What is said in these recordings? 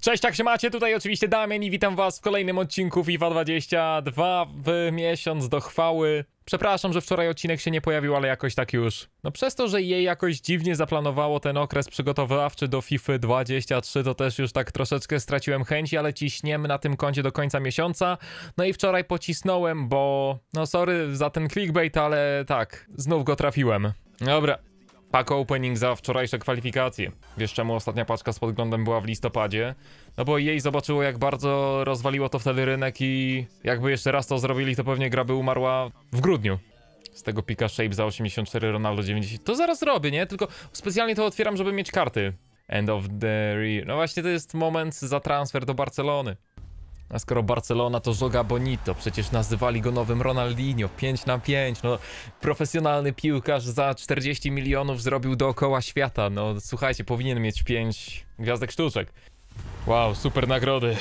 Cześć, jak się macie? Tutaj oczywiście Damian i witam was w kolejnym odcinku FIFA 22 w miesiąc do chwały. Przepraszam, że wczoraj odcinek się nie pojawił, ale jakoś tak już. No przez to, że jej jakoś dziwnie zaplanowało ten okres przygotowawczy do FIFA 23, to też już tak troszeczkę straciłem chęci, ale ciśniemy na tym koncie do końca miesiąca. No i wczoraj pocisnąłem, bo... no sorry za ten clickbait, ale tak, znów go trafiłem. Dobra, Pack opening za wczorajsze kwalifikacje. Wiesz czemu ostatnia paczka z podglądem była w listopadzie? No bo jej zobaczyło jak bardzo rozwaliło to wtedy rynek i jakby jeszcze raz to zrobili to pewnie gra by umarła w grudniu. Z tego pika Shape za 84, Ronaldo 90. To zaraz robię, nie? Tylko specjalnie to otwieram, żeby mieć karty. End of the... No właśnie to jest moment za transfer do Barcelony. A skoro Barcelona to Joga Bonito, przecież nazywali go nowym Ronaldinho, 5 na 5, no profesjonalny piłkarz za 40 milionów zrobił dookoła świata, no słuchajcie, powinien mieć 5 gwiazdek sztuczek. Wow, super nagrody.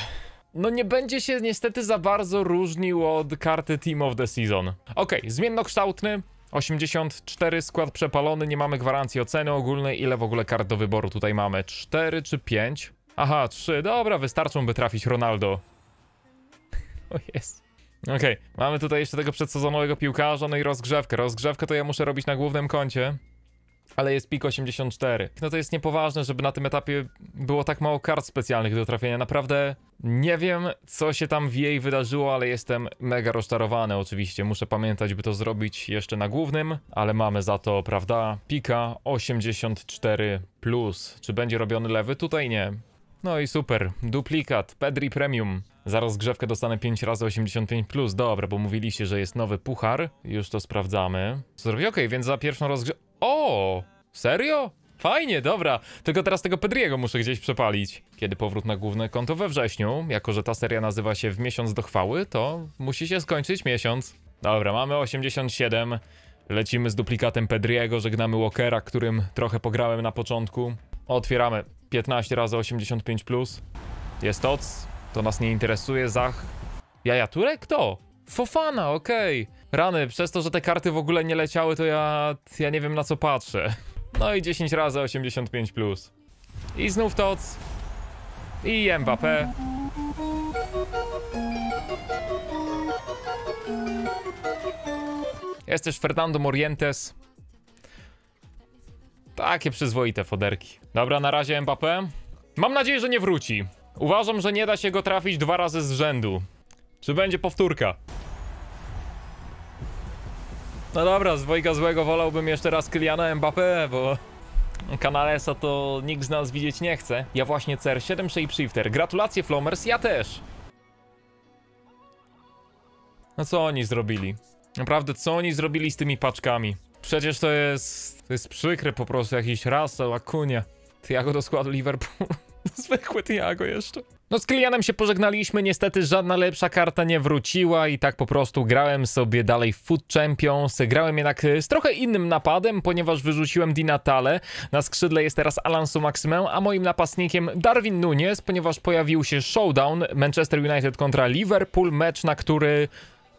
No nie będzie się niestety za bardzo różnił od karty Team of the Season. Okej, okay, zmiennokształtny, 84 skład przepalony, nie mamy gwarancji oceny ogólnej, ile w ogóle kart do wyboru tutaj mamy? 4 czy 5? Aha, 3, dobra, wystarczą by trafić Ronaldo. O jest? Okej, okay. mamy tutaj jeszcze tego przedsezonowego piłkarza, no i rozgrzewkę. Rozgrzewkę to ja muszę robić na głównym koncie, ale jest pik 84. No to jest niepoważne, żeby na tym etapie było tak mało kart specjalnych do trafienia. Naprawdę nie wiem, co się tam w jej wydarzyło, ale jestem mega rozczarowany oczywiście. Muszę pamiętać, by to zrobić jeszcze na głównym, ale mamy za to, prawda, pika 84+. Plus. Czy będzie robiony lewy? Tutaj nie. No i super, duplikat, Pedri Premium. Za rozgrzewkę dostanę 5 razy 85+, plus. dobra, bo mówiliście, że jest nowy puchar. Już to sprawdzamy. zrobię? Okej, okay, więc za pierwszą rozgrzewkę... O! Serio? Fajnie, dobra. Tylko teraz tego Pedriego muszę gdzieś przepalić. Kiedy powrót na główne konto we wrześniu, jako że ta seria nazywa się W miesiąc do chwały, to musi się skończyć miesiąc. Dobra, mamy 87. Lecimy z duplikatem Pedriego, żegnamy Walkera, którym trochę pograłem na początku. Otwieramy. 15 razy 85 plus. Jest toc To nas nie interesuje. Zach. Jajaturek? Kto? Fofana, okej. Okay. Rany, przez to, że te karty w ogóle nie leciały, to ja... Ja nie wiem na co patrzę. No i 10 razy 85 plus. I znów Toc. I Mbappé. Jest też Fernando Morientes. Takie przyzwoite foderki. Dobra, na razie Mbappé. Mam nadzieję, że nie wróci. Uważam, że nie da się go trafić dwa razy z rzędu. Czy będzie powtórka? No dobra, z dwojga złego wolałbym jeszcze raz Kyliana Mbappé, bo... Kanalesa to nikt z nas widzieć nie chce. Ja właśnie CR7 Shapeshifter. Gratulacje Flomers, ja też. No co oni zrobili? Naprawdę, co oni zrobili z tymi paczkami? Przecież to jest... To jest przykre po prostu, jakiś Russell, Akunia. Tiago do składu Liverpool. Zwykły Tiago jeszcze. No z Klianem się pożegnaliśmy, niestety żadna lepsza karta nie wróciła i tak po prostu grałem sobie dalej w Food Champions. Grałem jednak e, z trochę innym napadem, ponieważ wyrzuciłem Di Natale. Na skrzydle jest teraz Alonso Maximę, a moim napastnikiem Darwin Nunes, ponieważ pojawił się showdown Manchester United kontra Liverpool, mecz na który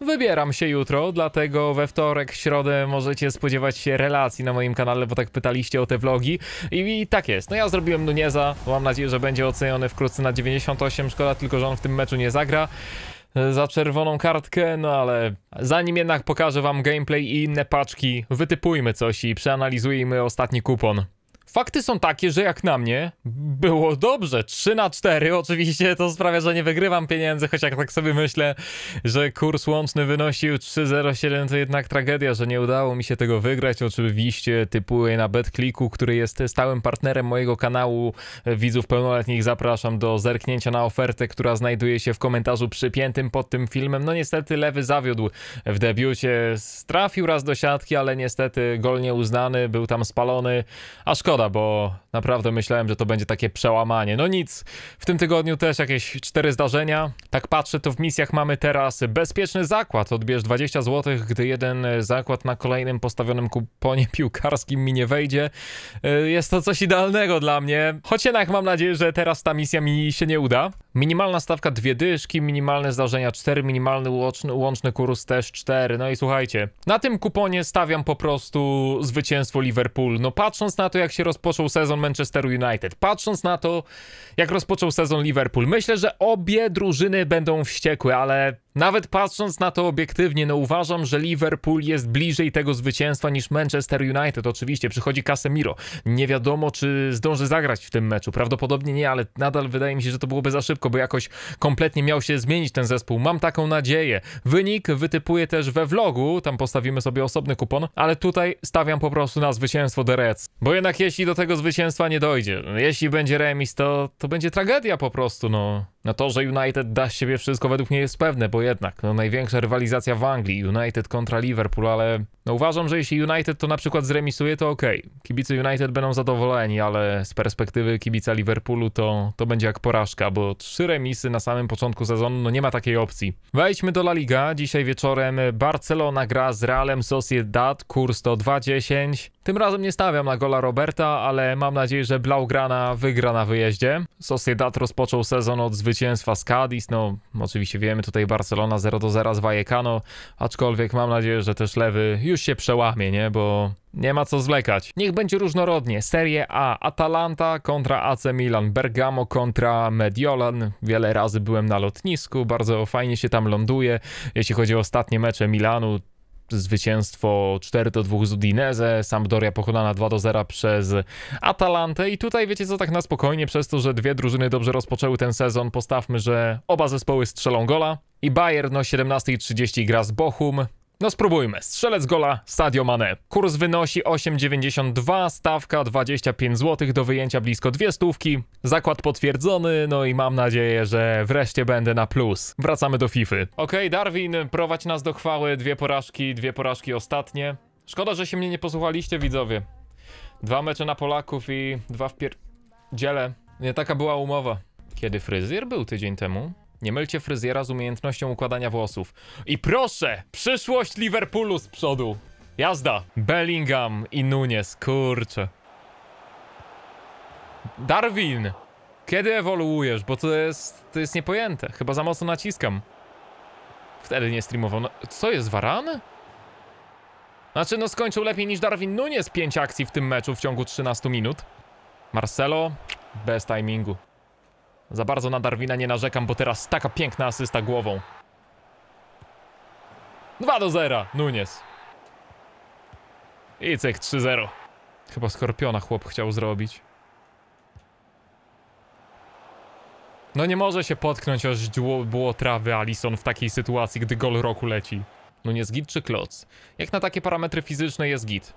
Wybieram się jutro, dlatego we wtorek, środę możecie spodziewać się relacji na moim kanale, bo tak pytaliście o te vlogi i, i tak jest. No ja zrobiłem Nunieza, mam nadzieję, że będzie oceniony wkrótce na 98, szkoda tylko, że on w tym meczu nie zagra e, za czerwoną kartkę, no ale zanim jednak pokażę wam gameplay i inne paczki, wytypujmy coś i przeanalizujmy ostatni kupon. Fakty są takie, że jak na mnie było dobrze. 3 na 4 oczywiście to sprawia, że nie wygrywam pieniędzy, choć jak tak sobie myślę, że kurs łączny wynosił 3,07 to jednak tragedia, że nie udało mi się tego wygrać. Oczywiście typuję na BetClicku, który jest stałym partnerem mojego kanału. Widzów pełnoletnich zapraszam do zerknięcia na ofertę, która znajduje się w komentarzu przypiętym pod tym filmem. No niestety Lewy zawiódł w debiucie. Trafił raz do siatki, ale niestety gol nieuznany, był tam spalony, a szkoda szkoda, bo naprawdę myślałem, że to będzie takie przełamanie. No nic, w tym tygodniu też jakieś cztery zdarzenia. Tak patrzę, to w misjach mamy teraz bezpieczny zakład. Odbierz 20 zł, gdy jeden zakład na kolejnym postawionym kuponie piłkarskim mi nie wejdzie. Y, jest to coś idealnego dla mnie, choć jednak mam nadzieję, że teraz ta misja mi się nie uda. Minimalna stawka dwie dyszki, minimalne zdarzenia 4, minimalny łączny, łączny kurs też 4. No i słuchajcie, na tym kuponie stawiam po prostu zwycięstwo Liverpool. No patrząc na to, jak się rozpoczął sezon Manchesteru United, patrząc na to, jak rozpoczął sezon Liverpool, myślę, że obie drużyny będą wściekłe, ale nawet patrząc na to obiektywnie, no uważam, że Liverpool jest bliżej tego zwycięstwa niż Manchester United. Oczywiście przychodzi Casemiro. Nie wiadomo, czy zdąży zagrać w tym meczu. Prawdopodobnie nie, ale nadal wydaje mi się, że to byłoby za szybko, bo jakoś kompletnie miał się zmienić ten zespół. Mam taką nadzieję. Wynik wytypuję też we vlogu, tam postawimy sobie osobny kupon, ale tutaj stawiam po prostu na zwycięstwo The Reds. Bo jednak jeśli do tego zwycięstwa nie dojdzie, jeśli będzie remis, to, to będzie tragedia po prostu, no. No to, że United da z siebie wszystko według mnie jest pewne, bo jednak no, największa rywalizacja w Anglii, United kontra Liverpool, ale no uważam, że jeśli United to na przykład zremisuje, to ok. Kibice United będą zadowoleni, ale z perspektywy kibica Liverpoolu to, to będzie jak porażka, bo trzy remisy na samym początku sezonu, no nie ma takiej opcji. Wejdźmy do La Liga. Dzisiaj wieczorem Barcelona gra z Realem Sociedad, kurs to 2,10. Tym razem nie stawiam na gola Roberta, ale mam nadzieję, że Blaugrana wygra na wyjeździe. Sociedad rozpoczął sezon od zwycięstwa z Cadiz, no oczywiście wiemy tutaj Barcelona 0 do 0 z Vallecano, aczkolwiek mam nadzieję, że też lewy już się przełamie, nie? Bo nie ma co zwlekać. Niech będzie różnorodnie. Serie A, Atalanta kontra AC Milan, Bergamo kontra Mediolan. Wiele razy byłem na lotnisku, bardzo fajnie się tam ląduje. Jeśli chodzi o ostatnie mecze Milanu, zwycięstwo 4 do 2 z Udinese, Sampdoria pokonana 2 do 0 przez Atalantę i tutaj wiecie co, tak na spokojnie przez to, że dwie drużyny dobrze rozpoczęły ten sezon, postawmy, że oba zespoły strzelą gola i Bayern o 17.30 gra z Bochum, no spróbujmy. Strzelec gola Stadio Mane. Kurs wynosi 8,92, stawka 25 zł, do wyjęcia blisko dwie stówki. Zakład potwierdzony, no i mam nadzieję, że wreszcie będę na plus. Wracamy do FIFA. Okej, okay, Darwin, prowadź nas do chwały. Dwie porażki, dwie porażki ostatnie. Szkoda, że się mnie nie posłuchaliście, widzowie. Dwa mecze na Polaków i dwa w pier... dziele. Nie, taka była umowa. Kiedy fryzjer był tydzień temu? Nie mylcie fryzjera z umiejętnością układania włosów. I proszę, przyszłość Liverpoolu z przodu. Jazda. Bellingham i Nunes, kurczę. Darwin. Kiedy ewoluujesz? Bo to jest, to jest niepojęte. Chyba za mocno naciskam. Wtedy nie streamowano. Co jest, Waran? Znaczy, no skończył lepiej niż Darwin Nunes 5 akcji w tym meczu w ciągu 13 minut. Marcelo bez timingu. Za bardzo na Darwina nie narzekam, bo teraz taka piękna asysta głową. 2 do 0, Nunes. I cech 3-0. Chyba Skorpiona chłop chciał zrobić. No nie może się potknąć o było trawy Alison w takiej sytuacji, gdy gol roku leci. No git czy kloc? Jak na takie parametry fizyczne jest git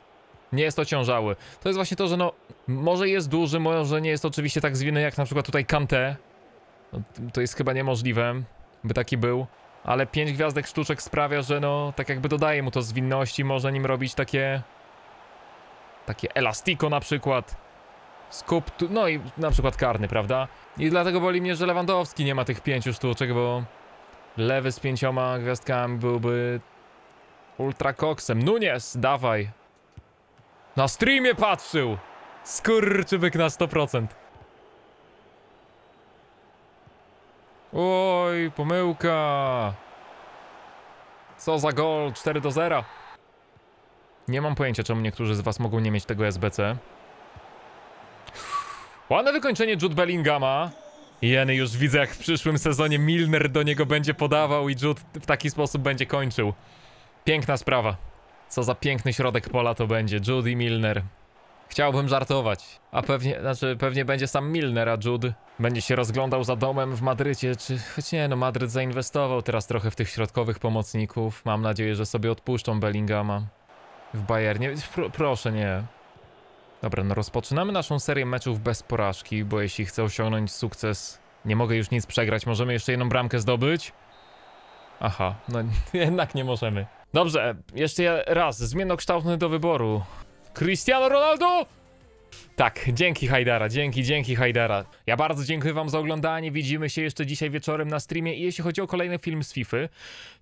nie jest ociążały. To jest właśnie to, że no, może jest duży, może nie jest oczywiście tak zwinny jak na przykład tutaj Kante. No, to jest chyba niemożliwe, by taki był. Ale pięć gwiazdek sztuczek sprawia, że no, tak jakby dodaje mu to zwinności, może nim robić takie... Takie elastiko na przykład. Skup, tu, no i na przykład karny, prawda? I dlatego boli mnie, że Lewandowski nie ma tych pięciu sztuczek, bo... Lewy z pięcioma gwiazdkami byłby ultra koksem. Nunes, dawaj. Na streamie patrzył! Skurczybyk na 100%. Oj, pomyłka. Co za gol, 4 do 0. Nie mam pojęcia, czemu niektórzy z was mogą nie mieć tego SBC. Ładne wykończenie Jude Bellingama. Jeny już widzę, jak w przyszłym sezonie Milner do niego będzie podawał i Jude w taki sposób będzie kończył. Piękna sprawa. Co za piękny środek pola to będzie, Judy Milner. Chciałbym żartować, a pewnie, znaczy pewnie będzie sam Milner, a Jude będzie się rozglądał za domem w Madrycie, czy choć nie, no Madryt zainwestował teraz trochę w tych środkowych pomocników. Mam nadzieję, że sobie odpuszczą Bellingama w Bayernie. proszę, nie. Dobra, no rozpoczynamy naszą serię meczów bez porażki, bo jeśli chcę osiągnąć sukces, nie mogę już nic przegrać. Możemy jeszcze jedną bramkę zdobyć? Aha, no jednak nie możemy. Dobrze, jeszcze raz. Zmienokształtny do wyboru. Cristiano Ronaldo! Tak, dzięki Hajdara, dzięki, dzięki Hajdara. Ja bardzo dziękuję wam za oglądanie, widzimy się jeszcze dzisiaj wieczorem na streamie i jeśli chodzi o kolejny film z FIFA,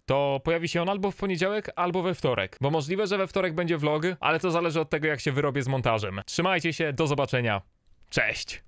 to pojawi się on albo w poniedziałek, albo we wtorek, bo możliwe, że we wtorek będzie vlog, ale to zależy od tego jak się wyrobię z montażem. Trzymajcie się, do zobaczenia, cześć!